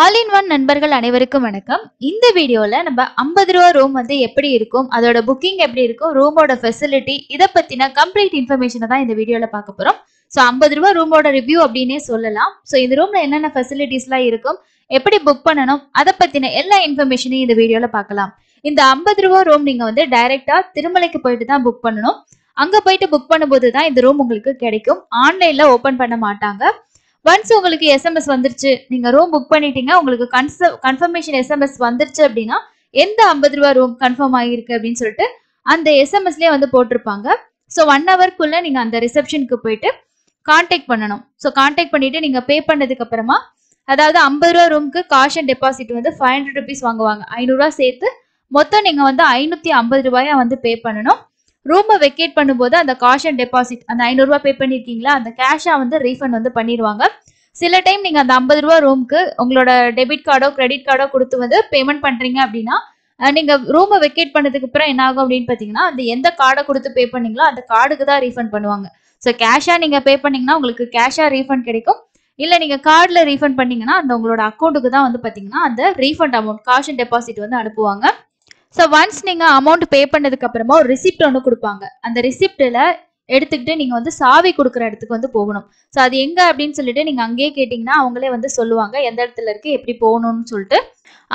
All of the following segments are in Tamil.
ஆல் இன் ஒன் நண்பர்கள் அனைவருக்கும் வணக்கம் இந்த வீடியோவில் நம்ம ஐம்பது ரூபா ரூம் வந்து எப்படி இருக்கும் அதோட புக்கிங் எப்படி இருக்கும் ரூமோட ஃபெசிலிட்டி இதை பற்றின கம்ப்ளீட் இன்ஃபர்மேஷனை தான் இந்த வீடியோவில் பார்க்க போகிறோம் ஸோ ஐம்பது ரூபா ரூமோட ரிவ்யூ அப்படின்னே சொல்லலாம் ஸோ இந்த ரூமில் என்னென்ன ஃபெசிலிட்டிஸ்லாம் இருக்கும் எப்படி புக் பண்ணணும் அதை பற்றின எல்லா இன்ஃபர்மேஷனையும் இந்த வீடியோவில் பார்க்கலாம் இந்த ஐம்பது ரூபா ரூம் நீங்கள் வந்து டைரெக்டாக திருமலைக்கு போயிட்டு தான் புக் பண்ணணும் அங்கே போயிட்டு புக் பண்ணும்போது தான் இந்த ரூம் உங்களுக்கு கிடைக்கும் ஆன்லைனில் ஓப்பன் பண்ண மாட்டாங்க ஒன்ஸ் உங்களுக்கு எஸ்எம்எஸ் வந்துருச்சு நீங்க ரூம் புக் பண்ணிட்டீங்க உங்களுக்கு கன்ஃபர்மேஷன் எஸ்எம்எஸ் வந்துருச்சு அப்படின்னா எந்த ஐம்பது ரூபா ரூம் கன்ஃபார்ம் ஆகிருக்கு அப்படின்னு சொல்லிட்டு அந்த எஸ்எம்எஸ்லேயே வந்து போட்டிருப்பாங்க ஸோ ஒன் ஹவர்க்குள்ள நீங்கள் அந்த ரிசப்ஷனுக்கு போயிட்டு கான்டாக்ட் பண்ணணும் ஸோ கான்டாக்ட் பண்ணிட்டு நீங்கள் பே பண்ணதுக்கு அப்புறமா அதாவது ஐம்பது ரூபா ரூமுக்கு காஷ் அண்ட் டெபாசிட் வந்து ஃபைவ் ஹண்ட்ரட் ருபீஸ் வாங்குவாங்க ஐநூறுரூவா சேர்த்து மொத்தம் நீங்கள் வந்து ஐநூற்றி ஐம்பது ரூபாயா வந்து பே பண்ணணும் ரூமை வெக்கேட் பண்ணும்போது அந்த காஷன் டெபாசிட் அந்த ஐநூறுரூவா பே பண்ணியிருக்கீங்களா அந்த கேஷாக வந்து ரீஃபண்ட் வந்து பண்ணிடுவாங்க சில டைம் நீங்கள் அந்த ஐம்பது ரூபா ரூமுக்கு உங்களோட டெபிட் கார்டோ கிரெடிட் கார்டோ கொடுத்து வந்து பேமெண்ட் பண்ணுறீங்க அப்படின்னா நீங்கள் ரூமை வெக்கேட் பண்ணதுக்கு அப்புறம் என்ன ஆகும் அப்படின்னு பார்த்தீங்கன்னா அந்த எந்த கார்டை கொடுத்து பே பண்ணீங்களோ அந்த கார்டுக்கு தான் ரீஃபண்ட் பண்ணுவாங்க ஸோ கேஷாக நீங்கள் பே பண்ணீங்கன்னா உங்களுக்கு கேஷாக ரீஃபண்ட் கிடைக்கும் இல்லை நீங்கள் கார்டில் ரீஃபண்ட் பண்ணீங்கன்னா அந்த உங்களோட அக்கௌண்ட்டுக்கு தான் வந்து பார்த்தீங்கன்னா அந்த ரீஃபண்ட் அமௌண்ட் காஷன் டெபாசிட் வந்து அனுப்புவாங்க ஸோ ஒன்ஸ் நீங்கள் அமௌண்ட் பே பண்ணதுக்கு அப்புறமா ஒரு ரிசிப்ட் ஒன்று கொடுப்பாங்க அந்த ரிசிப்டில் எடுத்துக்கிட்டு நீங்கள் வந்து சாவி கொடுக்குற இடத்துக்கு வந்து போகணும் ஸோ அது எங்கே அப்படின்னு சொல்லிட்டு நீங்கள் அங்கேயே கேட்டிங்கன்னா அவங்களே வந்து சொல்லுவாங்க எந்த இடத்துல இருக்குது எப்படி போகணும்னு சொல்லிட்டு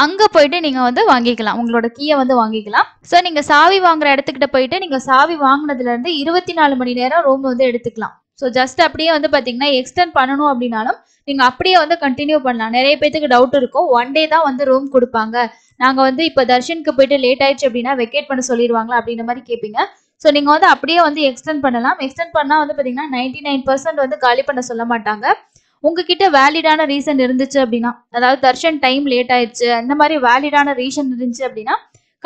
அங்கே போயிட்டு நீங்கள் வந்து வாங்கிக்கலாம் உங்களோட கீயை வந்து வாங்கிக்கலாம் ஸோ நீங்கள் சாவி வாங்குற இடத்துக்கிட்ட போயிட்டு நீங்கள் சாவி வாங்கினதுலேருந்து இருபத்தி நாலு மணி நேரம் ரூம் வந்து எடுத்துக்கலாம் ஸோ ஜஸ்ட் அப்படியே வந்து பார்த்தீங்கன்னா எக்ஸ்டென்ட் பண்ணணும் அப்படின்னாலும் நீங்கள் அப்படியே வந்து கண்டினியூ பண்ணலாம் நிறைய பேத்துக்கு டவுட் இருக்கும் ஒன் டே தான் வந்து ரூம் கொடுப்பாங்க நாங்கள் வந்து இப்போ தர்ஷனுக்கு போயிட்டு லேட் ஆயிடுச்சு அப்படின்னா வெக்கேட் பண்ண சொல்லிடுவாங்களா அப்படின்ற மாதிரி கேட்பீங்க ஸோ நீங்கள் வந்து அப்படியே வந்து எக்ஸ்டென்ட் பண்ணலாம் எக்ஸ்டென்ட் பண்ணால் வந்து பார்த்தீங்கன்னா நைன்டி நைன் பர்சன்ட் வந்து காலி பண்ண சொல்ல மாட்டாங்க உங்ககிட்ட வேலிடான ரீசன் இருந்துச்சு அப்படின்னா அதாவது தர்ஷன் டைம் லேட் ஆயிடுச்சு அந்த மாதிரி வேலிடான ரீசன் இருந்துச்சு அப்படின்னா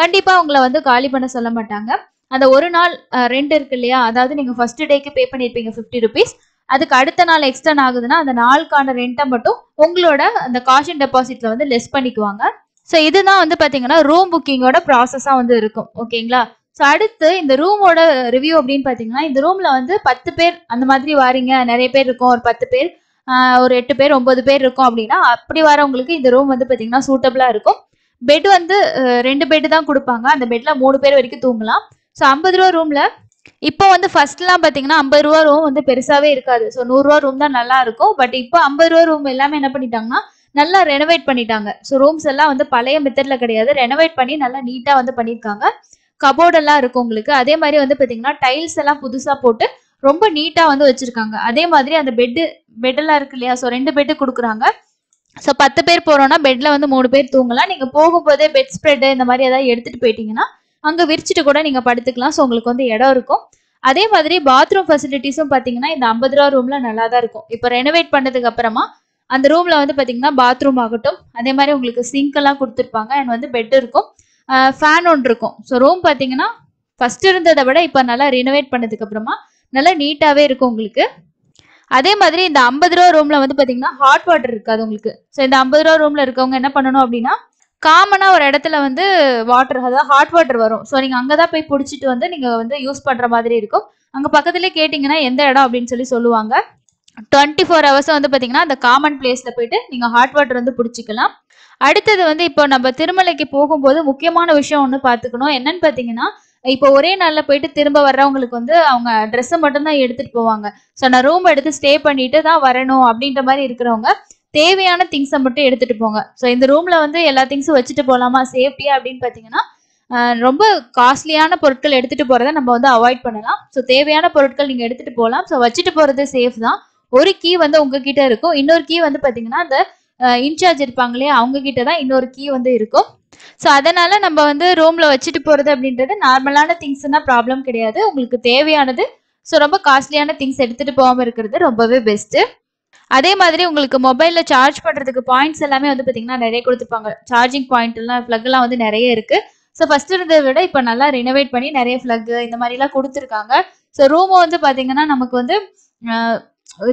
கண்டிப்பாக உங்களை வந்து காலி பண்ண சொல்ல மாட்டாங்க அந்த ஒரு நாள் ரெண்ட் இருக்கு இல்லையா அதாவது நீங்க ஃபர்ஸ்ட் டேக்கு பே பண்ணிருப்பீங்க ஃபிஃப்டி ருபீஸ் அதுக்கு அடுத்த நாள் எக்ஸ்டர்ன் ஆகுதுன்னா அந்த நாளுக்கான ரெண்ட்டை மட்டும் உங்களோட அந்த காஷன் டெபாசிட்ல வந்து லெஸ் பண்ணிக்குவாங்க ஸோ இதுதான் வந்து பாத்தீங்கன்னா ரூம் புக்கிங்கோட ப்ராசஸாக வந்து இருக்கும் ஓகேங்களா ஸோ அடுத்து இந்த ரூமோட ரிவ்யூ அப்படின்னு பார்த்தீங்கன்னா இந்த ரூமில் வந்து பத்து பேர் அந்த மாதிரி வாரீங்க நிறைய பேர் இருக்கும் ஒரு பத்து பேர் ஒரு எட்டு பேர் ஒன்பது பேர் இருக்கும் அப்படின்னா அப்படி வரவங்களுக்கு இந்த ரூம் வந்து பாத்தீங்கன்னா சூட்டபிளா இருக்கும் பெட் வந்து ரெண்டு பெட்டு தான் கொடுப்பாங்க அந்த பெட்டில் மூணு பேர் வரைக்கும் தூங்கலாம் ஸோ ஐம்பது ரூபா ரூம்ல இப்போ வந்து ஃபர்ஸ்ட்லாம் பார்த்தீங்கன்னா ஐம்பது ரூபா ரூம் வந்து பெருசாவே இருக்காது ஸோ நூறுரூவா ரூம் தான் நல்லா இருக்கும் பட் இப்போ ஐம்பது ரூபா ரூம் எல்லாமே என்ன பண்ணிட்டாங்கன்னா நல்லா ரெனோவேட் பண்ணிட்டாங்க ஸோ ரூம்ஸ் எல்லாம் வந்து பழைய மெத்தட்ல கிடையாது ரெனோவேட் பண்ணி நல்லா நீட்டாக வந்து பண்ணியிருக்காங்க கபோர்டெல்லாம் இருக்கும் உங்களுக்கு அதே மாதிரி வந்து பார்த்தீங்கன்னா டைல்ஸ் எல்லாம் புதுசாக போட்டு ரொம்ப நீட்டாக வந்து வச்சுருக்காங்க அதே மாதிரி அந்த பெட்டு பெட்டெல்லாம் இருக்கு இல்லையா ஸோ ரெண்டு பெட்டு கொடுக்குறாங்க ஸோ பத்து பேர் போகிறோன்னா பெட்டில் வந்து மூணு பேர் தூங்கலாம் நீங்கள் போகும்போதே பெட் ஸ்ப்ரெட் இந்த மாதிரி ஏதாவது எடுத்துகிட்டு போயிட்டீங்கன்னா அங்கே விரிச்சுட்டு கூட நீங்கள் படுத்துக்கலாம் ஸோ உங்களுக்கு வந்து இடம் இருக்கும் அதே மாதிரி பாத்ரூம் ஃபெசிலிட்டிஸும் பார்த்தீங்கன்னா இந்த ஐம்பது ரூபா ரூமில் நல்லா தான் இருக்கும் இப்போ ரெனோவேட் பண்ணதுக்கு அப்புறமா அந்த ரூமில் வந்து பார்த்தீங்கன்னா பாத்ரூம் ஆகட்டும் அதே மாதிரி உங்களுக்கு சிங்க் எல்லாம் கொடுத்துருப்பாங்க அண்ட் வந்து பெட் இருக்கும் ஃபேன் ஒன்று இருக்கும் ஸோ ரூம் பார்த்தீங்கன்னா ஃபர்ஸ்ட் இருந்ததை விட இப்போ நல்லா ரினோவேட் பண்ணதுக்கு அப்புறமா நல்லா நீட்டாகவே இருக்கும் உங்களுக்கு அதே மாதிரி இந்த ஐம்பது ரூபா ரூம்ல வந்து பார்த்தீங்கன்னா ஹாட் வாட்டர் இருக்காது உங்களுக்கு ஸோ இந்த ஐம்பது ரூபா ரூம்ல இருக்கவங்க என்ன பண்ணணும் அப்படின்னா காமனாக ஒரு இடத்துல வந்து வாட்டர் அதாவது ஹாட் வாட்டர் வரும் ஸோ நீங்கள் அங்கே தான் போய் பிடிச்சிட்டு வந்து நீங்கள் வந்து யூஸ் பண்ணுற மாதிரி இருக்கும் அங்கே பக்கத்துலேயே கேட்டிங்கன்னா எந்த இடம் அப்படின்னு சொல்லி சொல்லுவாங்க டுவெண்ட்டி ஃபோர் ஹவர்ஸ் வந்து பார்த்தீங்கன்னா அந்த காமன் பிளேஸில் போயிட்டு நீங்கள் ஹாட் வாட்டர் வந்து பிடிச்சிக்கலாம் அடுத்தது வந்து இப்போ நம்ம திருமலைக்கு போகும்போது முக்கியமான விஷயம் ஒன்று பார்த்துக்கணும் என்னன்னு பார்த்தீங்கன்னா இப்போ ஒரே நாளில் போயிட்டு திரும்ப வர்றவங்களுக்கு வந்து அவங்க ட்ரெஸ்ஸை மட்டும்தான் எடுத்துகிட்டு போவாங்க ஸோ நான் ரூம் எடுத்து ஸ்டே பண்ணிட்டு தான் வரணும் அப்படின்ற மாதிரி இருக்கிறவங்க தேவையான திங்ஸை மட்டும் எடுத்துட்டு போங்க ஸோ இந்த ரூம்ல வந்து எல்லா திங்ஸும் வச்சுட்டு போகலாமா சேஃப்டியா அப்படின்னு பார்த்தீங்கன்னா ரொம்ப காஸ்ட்லியான பொருட்கள் எடுத்துட்டு போறதை நம்ம வந்து அவாய்ட் பண்ணலாம் ஸோ தேவையான பொருட்கள் நீங்க எடுத்துட்டு போகலாம் ஸோ வச்சுட்டு போறது சேஃப் தான் ஒரு கீ வந்து உங்ககிட்ட இருக்கும் இன்னொரு கீ வந்து பாத்தீங்கன்னா அந்த இன்சார்ஜ் இருப்பாங்க இல்லையா அவங்க கிட்ட தான் இன்னொரு கீ வந்து இருக்கும் ஸோ அதனால நம்ம வந்து ரூம்ல வச்சுட்டு போறது அப்படின்றது நார்மலான திங்ஸ்னா ப்ராப்ளம் கிடையாது உங்களுக்கு தேவையானது ஸோ ரொம்ப காஸ்ட்லியான திங்ஸ் எடுத்துட்டு போகாம இருக்கிறது ரொம்பவே பெஸ்ட்டு அதே மாதிரி உங்களுக்கு மொபைலில் சார்ஜ் பண்ணுறதுக்கு பாயிண்ட்ஸ் எல்லாமே வந்து பாத்தீங்கன்னா நிறைய கொடுத்துருப்பாங்க சார்ஜிங் பாயிண்ட் எல்லாம் ஃப்ளக்லாம் வந்து நிறைய இருக்குது ஸோ ஃபர்ஸ்ட் இருந்ததை விட இப்போ நல்லா ரினோவேட் பண்ணி நிறைய ஃப்ளக் இந்த மாதிரிலாம் கொடுத்துருக்காங்க ஸோ ரூம் வந்து பார்த்தீங்கன்னா நமக்கு வந்து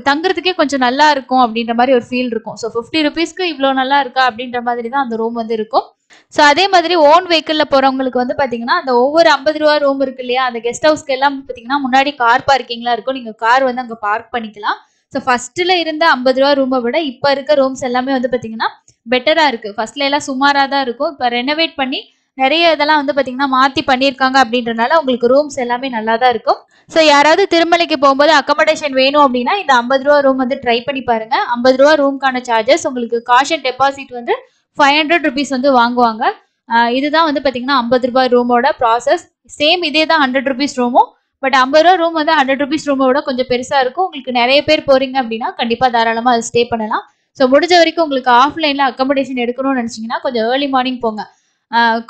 தங்குறதுக்கே கொஞ்சம் நல்லா இருக்கும் அப்படின்ற மாதிரி ஒரு ஃபீல் இருக்கும் ஸோ ஃபிஃப்டி ருபீஸ்க்கு இவ்வளோ நல்லா இருக்கா அப்படின்ற மாதிரி தான் அந்த ரூம் வந்து இருக்கும் ஸோ அதே மாதிரி ஓன் வெஹிக்கிளில் போகிறவங்களுக்கு வந்து பார்த்தீங்கன்னா அந்த ஒவ்வொரு ஐம்பது ரூபா ரூம் இருக்கு இல்லையா அந்த கெஸ்ட் ஹவுஸ்க்கு எல்லாம் பார்த்தீங்கன்னா முன்னாடி கார் பார்க்கிங்லாம் இருக்கும் நீங்கள் கார் வந்து அங்கே பார்க் பண்ணிக்கலாம் ஸோ ஃபர்ஸ்ட்ல இருந்த ஐம்பது ரூபா ரூமை விட இப்போ இருக்க ரூம்ஸ் எல்லாமே வந்து பார்த்தீங்கன்னா பெட்டராக இருக்கு ஃபர்ஸ்ட்ல எல்லாம் சுமாராக தான் இருக்கும் இப்போ ரெனோவேட் பண்ணி நிறைய இதெல்லாம் வந்து பார்த்தீங்கன்னா மாற்றி பண்ணியிருக்காங்க அப்படின்றனால உங்களுக்கு ரூம்ஸ் எல்லாமே நல்லா தான் இருக்கும் ஸோ யாராவது திருமலைக்கு போகும்போது அக்கமடேஷன் வேணும் அப்படின்னா இந்த ஐம்பது ரூபா ரூம் வந்து ட்ரை பண்ணி பாருங்க ஐம்பது ரூபா ரூம்க்கான சார்ஜஸ் உங்களுக்கு காஷன் டெபாசிட் வந்து ஃபைவ் ஹண்ட்ரட் ருபீஸ் வந்து வாங்குவாங்க இதுதான் வந்து பார்த்தீங்கன்னா ஐம்பது ரூபாய் ரூமோட ப்ராசஸ் சேம் இதே தான் ஹண்ட்ரட் ருபீஸ் ரூமும் பட் ஐம்பது ரூபா ரூம் வந்து ஹண்ட்ரட் ருபீஸ் ரூமை விட கொஞ்சம் பெருசா இருக்கும் உங்களுக்கு நிறைய பேர் போறீங்க அப்படின்னா கண்டிப்பா தாராளமா அதை ஸ்டே பண்ணலாம் ஸோ முடிஞ்ச வரைக்கும் உங்களுக்கு ஆஃப்லைன்ல அக்கமடேஷன் எடுக்கணும்னு நினைச்சீங்கன்னா கொஞ்சம் ஏர்லி மார்னிங் போங்க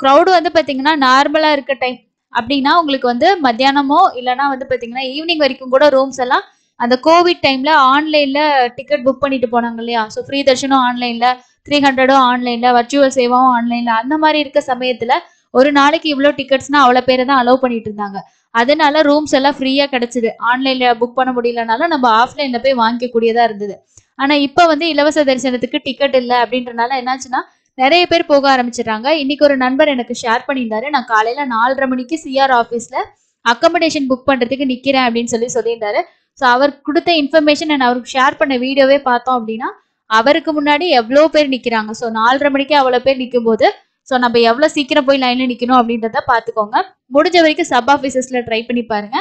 க்ரௌடு வந்து பார்த்தீங்கன்னா நார்மலாக இருக்க டைம் அப்படின்னா உங்களுக்கு வந்து மத்தியானமோ இல்லைனா வந்து பார்த்தீங்கன்னா ஈவினிங் வரைக்கும் கூட ரூம்ஸ் எல்லாம் அந்த கோவிட் டைம்ல ஆன்லைன்ல டிக்கெட் புக் பண்ணிட்டு போனாங்க இல்லையா ஸோ ஃப்ரீ தர்ஷனும் ஆன்லைன்ல த்ரீ ஹண்ட்ரடும் ஆன்லைன்ல வர்ச்சுவல் சேவாவும் ஆன்லைன்ல அந்த மாதிரி இருக்க சமயத்துல ஒரு நாளைக்கு இவ்வளோ டிக்கெட்ஸ்னா அவ்வளோ பேரை தான் அலோவ் பண்ணிட்டு இருந்தாங்க அதனால ரூம்ஸ் எல்லாம் ஃப்ரீயா கிடைச்சது ஆன்லைன்ல புக் பண்ண முடியலனாலும் நம்ம ஆஃப்லைன்ல போய் வாங்கிக்கூடியதா இருந்தது ஆனா இப்ப வந்து இலவச தரிசனத்துக்கு டிக்கெட் இல்லை அப்படின்றனால என்னாச்சுன்னா நிறைய பேர் போக ஆரம்பிச்சிடுறாங்க இன்னைக்கு ஒரு நண்பர் எனக்கு ஷேர் பண்ணியிருந்தாரு நான் காலையில நாலரை மணிக்கு சிஆர் ஆஃபீஸ்ல அக்கமடேஷன் புக் பண்றதுக்கு நிக்கிறேன் அப்படின்னு சொல்லி சொல்லியிருந்தாரு ஸோ அவர் கொடுத்த இன்ஃபர்மேஷன் நான் அவருக்கு ஷேர் பண்ண வீடியோவே பார்த்தோம் அப்படின்னா அவருக்கு முன்னாடி எவ்வளோ பேர் நிற்கிறாங்க ஸோ நாலரை மணிக்கு அவ்வளோ பேர் நிற்கும் போது ஸோ நம்ம எவ்வளோ சீக்கிரம் போய் லைனில் நிற்கணும் அப்படின்றத பார்த்துக்கோங்க முடிஞ்ச வரைக்கும் சப் ஆஃபீஸஸில் ட்ரை பண்ணி பாருங்க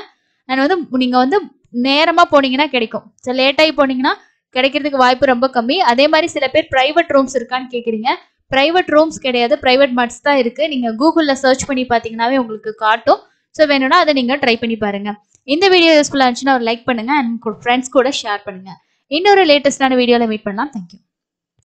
அண்ட் வந்து நீங்கள் வந்து நேரமாக போனீங்கன்னா கிடைக்கும் ஸோ லேட்டாகி போனீங்கன்னா கிடைக்கிறதுக்கு வாய்ப்பு ரொம்ப கம்மி அதே மாதிரி சில பேர் ப்ரைவேட் ரூம்ஸ் இருக்கான்னு கேட்குறீங்க ப்ரைவேட் ரூம்ஸ் கிடையாது ப்ரைவேட் மட்ஸ் தான் இருக்குது நீங்கள் கூகுளில் சர்ச் பண்ணி பார்த்தீங்கன்னாவே உங்களுக்கு காட்டும் ஸோ வேணும்னா அதை நீங்கள் ட்ரை பண்ணி பாருங்கள் இந்த வீடியோ யூஸ்ஃபுல்லாக இருந்துச்சுன்னா ஒரு லைக் பண்ணுங்கள் அண்ட் ஃப்ரெண்ட்ஸ் கூட ஷேர் பண்ணுங்கள் இன்னொரு லேட்டஸ்டான வீடியோவில் மீட் பண்ணலாம் தேங்க்யூ